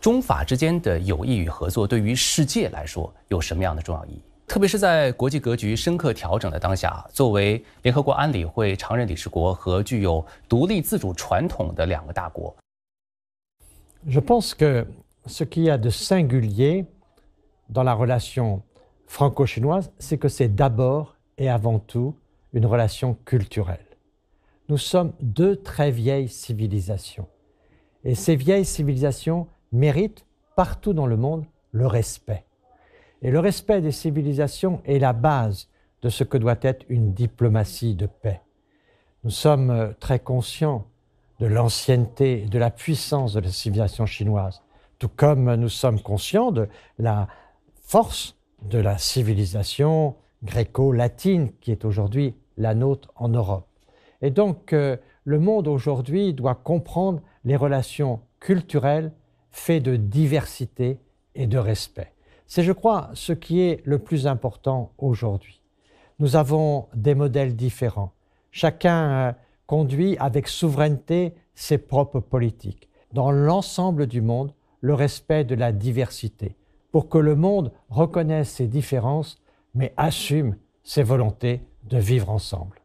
中法之间的友谊与合作对于世界来说有什么样的重要意义？特别是在国际格局深刻调整的当下，作为联合国安理会常任理事国和具有独立自主传统的两个大国，Je pense que ce qui a de singulier dans la relation franco-chinoise, c'est que c'est d'abord et avant tout une relation culturelle. Nous sommes deux très vieilles civilisations, et ces vieilles civilisations mérite partout dans le monde le respect. Et le respect des civilisations est la base de ce que doit être une diplomatie de paix. Nous sommes euh, très conscients de l'ancienneté et de la puissance de la civilisation chinoise, tout comme nous sommes conscients de la force de la civilisation gréco-latine qui est aujourd'hui la nôtre en Europe. Et donc, euh, le monde aujourd'hui doit comprendre les relations culturelles fait de diversité et de respect. C'est, je crois, ce qui est le plus important aujourd'hui. Nous avons des modèles différents. Chacun euh, conduit avec souveraineté ses propres politiques. Dans l'ensemble du monde, le respect de la diversité, pour que le monde reconnaisse ses différences, mais assume ses volontés de vivre ensemble.